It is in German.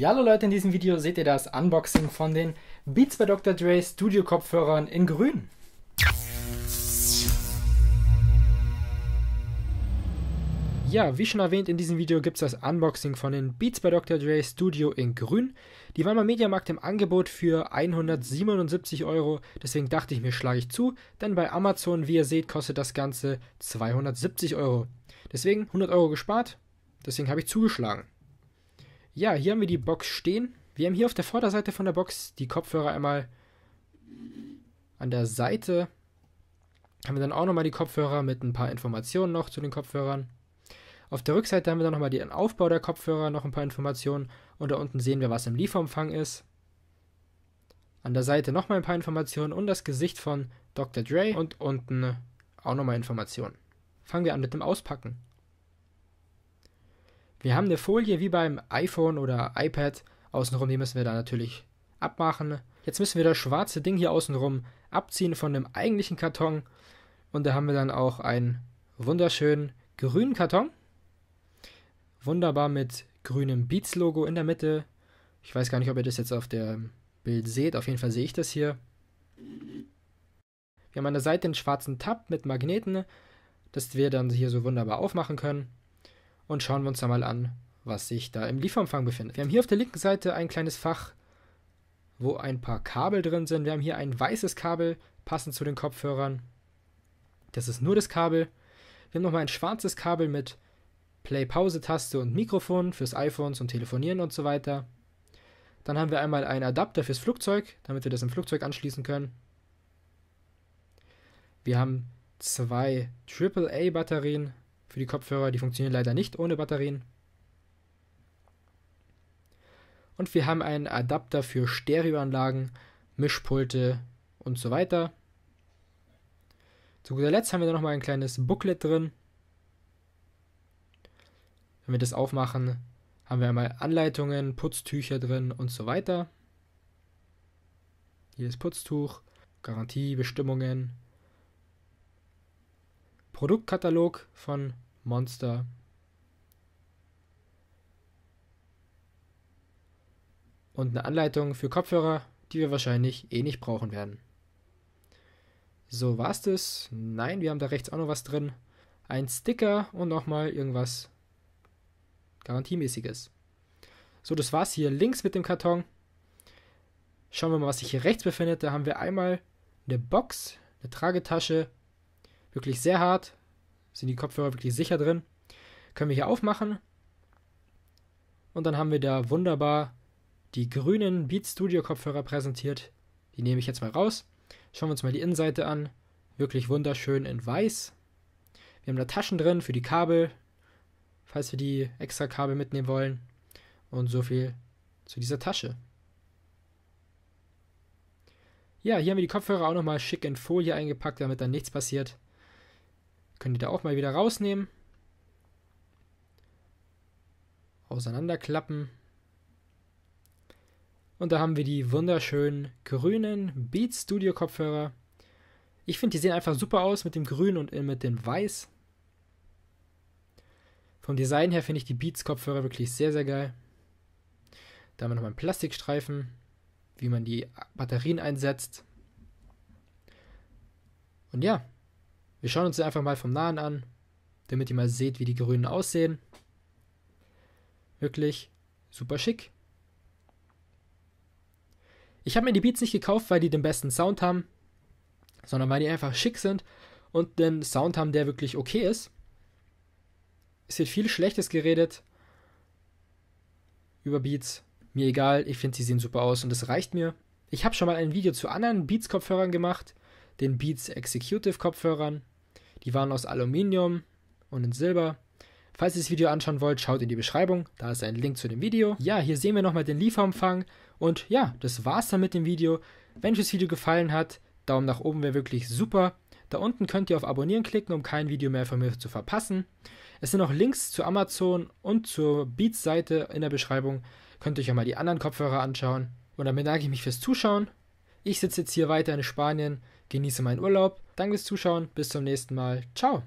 hallo Leute, in diesem Video seht ihr das Unboxing von den Beats by Dr. Dre Studio Kopfhörern in grün. Ja, wie schon erwähnt, in diesem Video gibt es das Unboxing von den Beats by Dr. Dre Studio in grün. Die waren beim Mediamarkt im Angebot für 177 Euro, deswegen dachte ich mir, schlage ich zu, denn bei Amazon, wie ihr seht, kostet das Ganze 270 Euro. Deswegen 100 Euro gespart, deswegen habe ich zugeschlagen. Ja, hier haben wir die Box stehen. Wir haben hier auf der Vorderseite von der Box die Kopfhörer einmal an der Seite. Haben wir dann auch nochmal die Kopfhörer mit ein paar Informationen noch zu den Kopfhörern. Auf der Rückseite haben wir dann nochmal den Aufbau der Kopfhörer, noch ein paar Informationen. Und da unten sehen wir, was im Lieferumfang ist. An der Seite nochmal ein paar Informationen und das Gesicht von Dr. Dre und unten auch nochmal Informationen. Fangen wir an mit dem Auspacken. Wir haben eine Folie wie beim iPhone oder iPad. Außenrum, die müssen wir da natürlich abmachen. Jetzt müssen wir das schwarze Ding hier außenrum abziehen von dem eigentlichen Karton. Und da haben wir dann auch einen wunderschönen grünen Karton. Wunderbar mit grünem Beats-Logo in der Mitte. Ich weiß gar nicht, ob ihr das jetzt auf dem Bild seht. Auf jeden Fall sehe ich das hier. Wir haben an der Seite den schwarzen Tab mit Magneten, das wir dann hier so wunderbar aufmachen können und schauen wir uns da mal an, was sich da im Lieferumfang befindet. Wir haben hier auf der linken Seite ein kleines Fach, wo ein paar Kabel drin sind. Wir haben hier ein weißes Kabel, passend zu den Kopfhörern. Das ist nur das Kabel. Wir haben nochmal ein schwarzes Kabel mit Play-Pause-Taste und Mikrofon fürs iPhone zum Telefonieren und so weiter. Dann haben wir einmal einen Adapter fürs Flugzeug, damit wir das im Flugzeug anschließen können. Wir haben zwei AAA-Batterien für die Kopfhörer. Die funktionieren leider nicht ohne Batterien. Und wir haben einen Adapter für Stereoanlagen, Mischpulte und so weiter. Zu guter Letzt haben wir dann nochmal ein kleines Booklet drin. Wenn wir das aufmachen, haben wir einmal Anleitungen, Putztücher drin und so weiter. Hier ist Putztuch, Garantie, Produktkatalog von Monster. Und eine Anleitung für Kopfhörer, die wir wahrscheinlich eh nicht brauchen werden. So, war's das? Nein, wir haben da rechts auch noch was drin. Ein Sticker und nochmal irgendwas Garantiemäßiges. So, das war's hier links mit dem Karton. Schauen wir mal, was sich hier rechts befindet. Da haben wir einmal eine Box, eine Tragetasche. Wirklich sehr hart. Sind die Kopfhörer wirklich sicher drin? Können wir hier aufmachen. Und dann haben wir da wunderbar die grünen Beat Studio Kopfhörer präsentiert. Die nehme ich jetzt mal raus. Schauen wir uns mal die Innenseite an. Wirklich wunderschön in weiß. Wir haben da Taschen drin für die Kabel, falls wir die extra Kabel mitnehmen wollen. Und so viel zu dieser Tasche. Ja, hier haben wir die Kopfhörer auch nochmal schick in Folie eingepackt, damit dann nichts passiert. Können die da auch mal wieder rausnehmen. Auseinanderklappen. Und da haben wir die wunderschönen grünen Beat Studio Kopfhörer. Ich finde, die sehen einfach super aus mit dem Grün und mit dem Weiß. Vom Design her finde ich die Beats Kopfhörer wirklich sehr, sehr geil. Da haben wir nochmal einen Plastikstreifen, wie man die Batterien einsetzt. Und ja, wir schauen uns einfach mal vom Nahen an, damit ihr mal seht, wie die Grünen aussehen. Wirklich super schick. Ich habe mir die Beats nicht gekauft, weil die den besten Sound haben, sondern weil die einfach schick sind und den Sound haben, der wirklich okay ist. Es wird viel Schlechtes geredet über Beats. Mir egal, ich finde, sie sehen super aus und das reicht mir. Ich habe schon mal ein Video zu anderen Beats-Kopfhörern gemacht, den Beats Executive-Kopfhörern. Die waren aus Aluminium und in Silber. Falls ihr das Video anschauen wollt, schaut in die Beschreibung. Da ist ein Link zu dem Video. Ja, hier sehen wir nochmal den Lieferumfang. Und ja, das war's dann mit dem Video. Wenn euch das Video gefallen hat, Daumen nach oben wäre wirklich super. Da unten könnt ihr auf Abonnieren klicken, um kein Video mehr von mir zu verpassen. Es sind auch Links zu Amazon und zur Beats-Seite in der Beschreibung. Könnt ihr euch auch mal die anderen Kopfhörer anschauen. Und dann bedanke ich mich fürs Zuschauen. Ich sitze jetzt hier weiter in Spanien genieße meinen Urlaub. Danke fürs Zuschauen, bis zum nächsten Mal. Ciao.